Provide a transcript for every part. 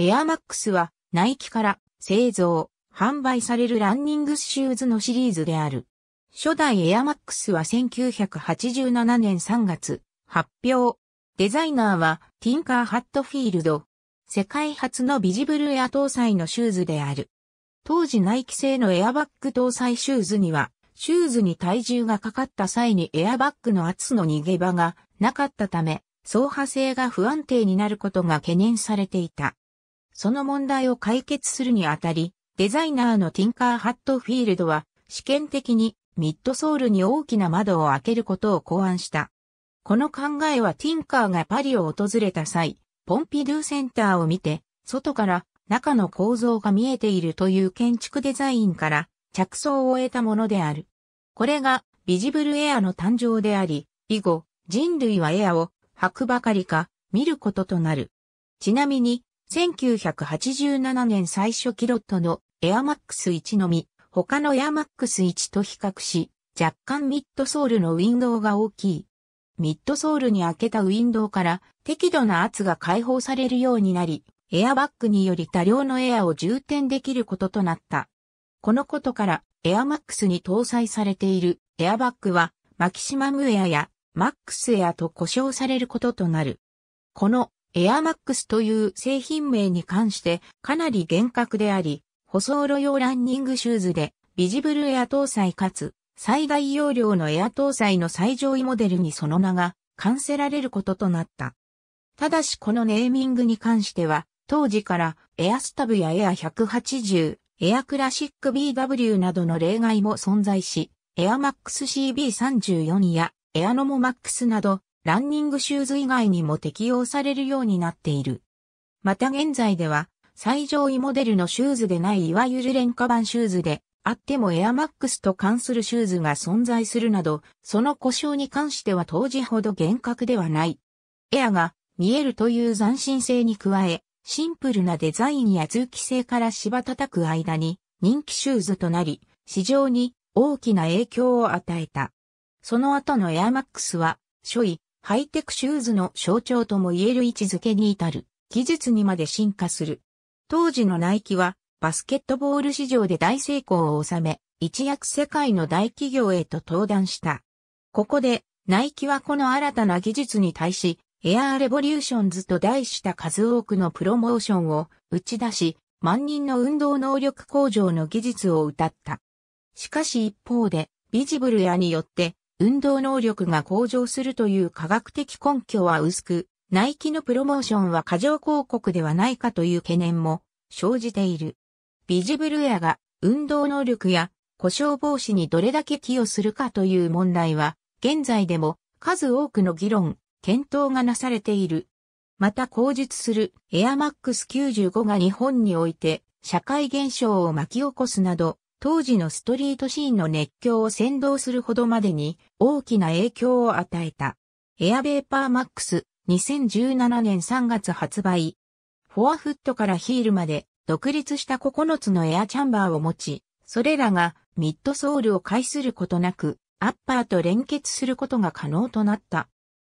エアマックスはナイキから製造、販売されるランニングシューズのシリーズである。初代エアマックスは1987年3月発表。デザイナーはティンカー・ハットフィールド。世界初のビジブルエア搭載のシューズである。当時ナイキ製のエアバッグ搭載シューズには、シューズに体重がかかった際にエアバッグの圧の逃げ場がなかったため、走破性が不安定になることが懸念されていた。その問題を解決するにあたり、デザイナーのティンカー・ハットフィールドは、試験的にミッドソールに大きな窓を開けることを考案した。この考えはティンカーがパリを訪れた際、ポンピドゥセンターを見て、外から中の構造が見えているという建築デザインから着想を得たものである。これがビジブルエアの誕生であり、以後、人類はエアを履くばかりか見ることとなる。ちなみに、1987年最初キロットのエアマックス1のみ、他のエアマックス1と比較し、若干ミッドソールのウィンドウが大きい。ミッドソールに開けたウィンドウから適度な圧が解放されるようになり、エアバッグにより多量のエアを充填できることとなった。このことから、エアマックスに搭載されているエアバッグは、マキシマムエアやマックスエアと呼称されることとなる。このエアマックスという製品名に関してかなり厳格であり、舗装路用ランニングシューズで、ビジブルエア搭載かつ、最大容量のエア搭載の最上位モデルにその名が完せられることとなった。ただしこのネーミングに関しては、当時からエアスタブやエア180、エアクラシック BW などの例外も存在し、エアマックス CB34 やエアノモマックスなどランニングシューズ以外にも適用されるようになっている。また現在では、最上位モデルのシューズでないいわゆる廉価版シューズで、あってもエアマックスと関するシューズが存在するなど、その故障に関しては当時ほど厳格ではない。エアが見えるという斬新性に加え、シンプルなデザインや通気性から芝叩く間に人気シューズとなり、市場に大きな影響を与えた。その後のエアマックスは、初位、ハイテクシューズの象徴とも言える位置づけに至る技術にまで進化する。当時のナイキはバスケットボール市場で大成功を収め、一躍世界の大企業へと登壇した。ここでナイキはこの新たな技術に対し、エアーレボリューションズと題した数多くのプロモーションを打ち出し、万人の運動能力向上の技術を謳った。しかし一方で、ビジブルやによって運動能力が向上するという科学的根拠は薄く、ナイキのプロモーションは過剰広告ではないかという懸念も生じている。ビジブルエアが運動能力や故障防止にどれだけ寄与するかという問題は、現在でも数多くの議論、検討がなされている。また口述するエアマックス95が日本において社会現象を巻き起こすなど当時のストリートシーンの熱狂を先導するほどまでに大きな影響を与えた。エアベーパーマックス2017年3月発売。フォアフットからヒールまで独立した9つのエアチャンバーを持ち、それらがミッドソールを介することなく、アッパーと連結することが可能となった。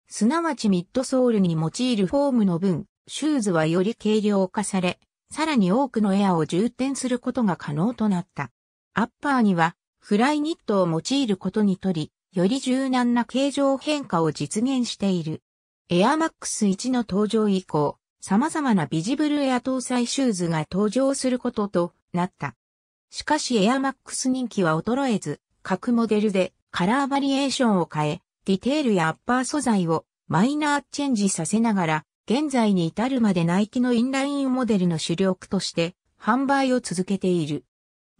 すなわちミッドソールに用いるフォームの分、シューズはより軽量化され、さらに多くのエアを充填することが可能となった。アッパーにはフライニットを用いることにとり、より柔軟な形状変化を実現している。エアマックス1の登場以降、様々なビジブルエア搭載シューズが登場することとなった。しかしエアマックス人気は衰えず、各モデルでカラーバリエーションを変え、ディテールやアッパー素材をマイナーチェンジさせながら、現在に至るまでナイキのインラインモデルの主力として販売を続けている。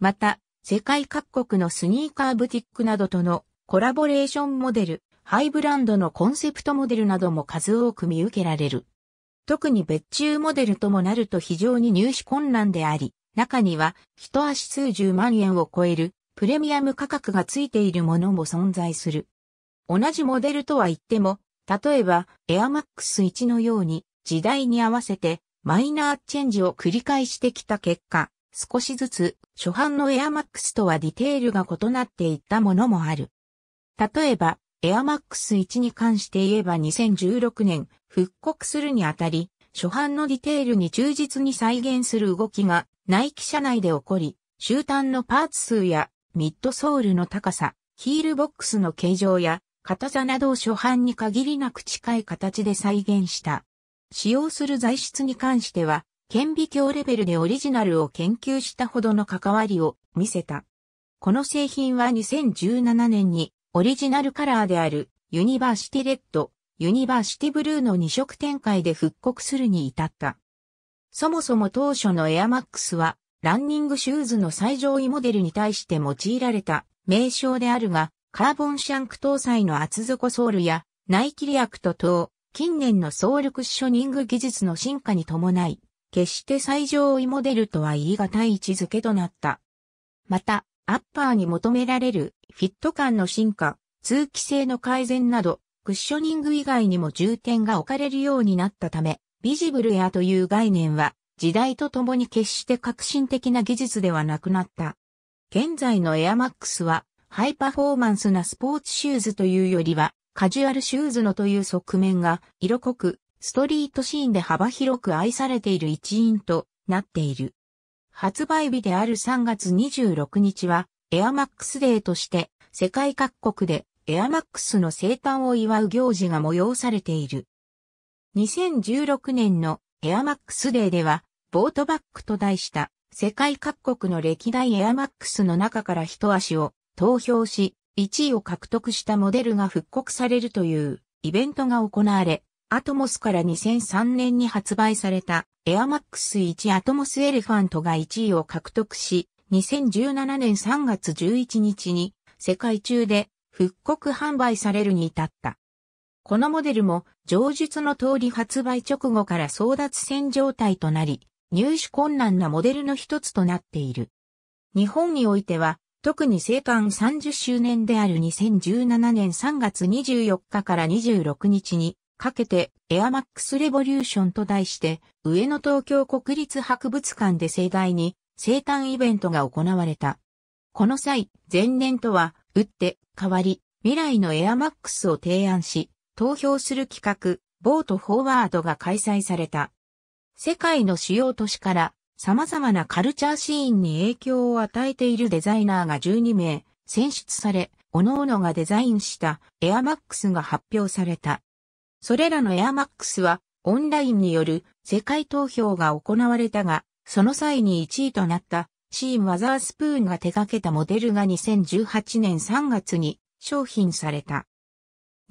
また、世界各国のスニーカーブティックなどとのコラボレーションモデル、ハイブランドのコンセプトモデルなども数多く見受けられる。特に別注モデルともなると非常に入手困難であり、中には一足数十万円を超えるプレミアム価格がついているものも存在する。同じモデルとは言っても、例えばエアマックス1のように時代に合わせてマイナーチェンジを繰り返してきた結果、少しずつ、初版のエアマックスとはディテールが異なっていったものもある。例えば、エアマックス1に関して言えば2016年、復刻するにあたり、初版のディテールに忠実に再現する動きが、ナイキ社内で起こり、終端のパーツ数や、ミッドソールの高さ、ヒールボックスの形状や、硬さなどを初版に限りなく近い形で再現した。使用する材質に関しては、顕微鏡レベルでオリジナルを研究したほどの関わりを見せた。この製品は2017年にオリジナルカラーであるユニバーシティレッド、ユニバーシティブルーの2色展開で復刻するに至った。そもそも当初のエアマックスはランニングシューズの最上位モデルに対して用いられた名称であるが、カーボンシャンク搭載の厚底ソールやナイキリアクト等、近年のソ力ルクッショニング技術の進化に伴い、決して最上位モデルとは言い難い位置づけとなった。また、アッパーに求められるフィット感の進化、通気性の改善など、クッショニング以外にも重点が置かれるようになったため、ビジブルエアという概念は、時代とともに決して革新的な技術ではなくなった。現在のエアマックスは、ハイパフォーマンスなスポーツシューズというよりは、カジュアルシューズのという側面が色濃くストリートシーンで幅広く愛されている一員となっている。発売日である3月26日は、エアマックスデーとして、世界各国でエアマックスの生誕を祝う行事が催されている。2016年のエアマックスデーでは、ボートバックと題した世界各国の歴代エアマックスの中から一足を投票し、1位を獲得したモデルが復刻されるというイベントが行われ、アトモスから2003年に発売されたエアマックス1アトモスエレファントが1位を獲得し、2017年3月11日に世界中で復刻販売されるに至った。このモデルも上述の通り発売直後から争奪戦状態となり、入手困難なモデルの一つとなっている。日本においては、特に生還30周年である2017年3月24日から26日に、かけてエアマックスレボリューションと題して上野東京国立博物館で盛大に生誕イベントが行われた。この際、前年とは打って変わり未来のエアマックスを提案し投票する企画ボートフォワードが開催された。世界の主要都市から様々なカルチャーシーンに影響を与えているデザイナーが12名選出され、各々がデザインしたエアマックスが発表された。それらのエアマックスはオンラインによる世界投票が行われたが、その際に1位となったシーン・ワザースプーンが手掛けたモデルが2018年3月に商品された。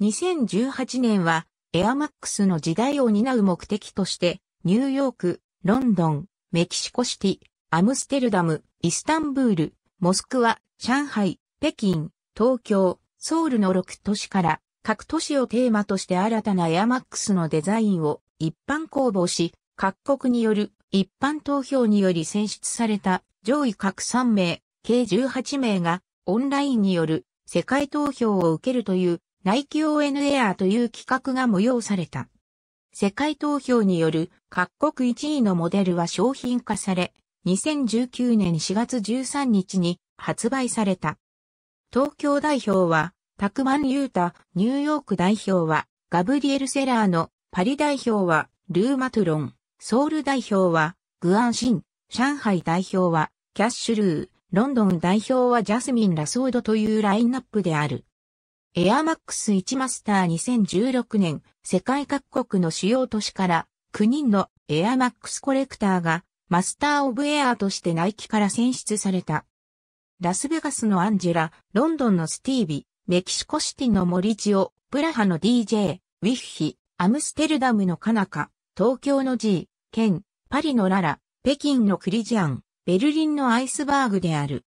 2018年はエアマックスの時代を担う目的としてニューヨーク、ロンドン、メキシコシティ、アムステルダム、イスタンブール、モスクワ、上海、北京、東京、ソウルの6都市から各都市をテーマとして新たなエアマックスのデザインを一般公募し、各国による一般投票により選出された上位各3名、計18名がオンラインによる世界投票を受けるというナイキ ON エアという企画が催された。世界投票による各国1位のモデルは商品化され、2019年4月13日に発売された。東京代表はタクマン・ユータ、ニューヨーク代表は、ガブリエル・セラーノ、パリ代表は、ルーマトロン、ソウル代表は、グアンシン、上海代表は、キャッシュルー、ロンドン代表はジャスミン・ラソードというラインナップである。エアマックス1マスター2016年、世界各国の主要都市から9人のエアマックスコレクターがマスターオブエアーとしてナイキから選出された。ラスベガスのアンジェラ、ロンドンのスティービ、メキシコシティの森ジオ、プラハの DJ、ウィッヒ、アムステルダムのカナカ、東京の G、ケン、パリのララ、北京のクリジアン、ベルリンのアイスバーグである。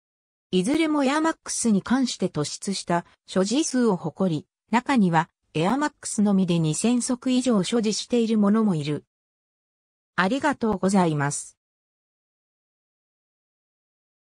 いずれもエアマックスに関して突出した所持数を誇り、中にはエアマックスのみで2000足以上所持している者もいる。ありがとうございます。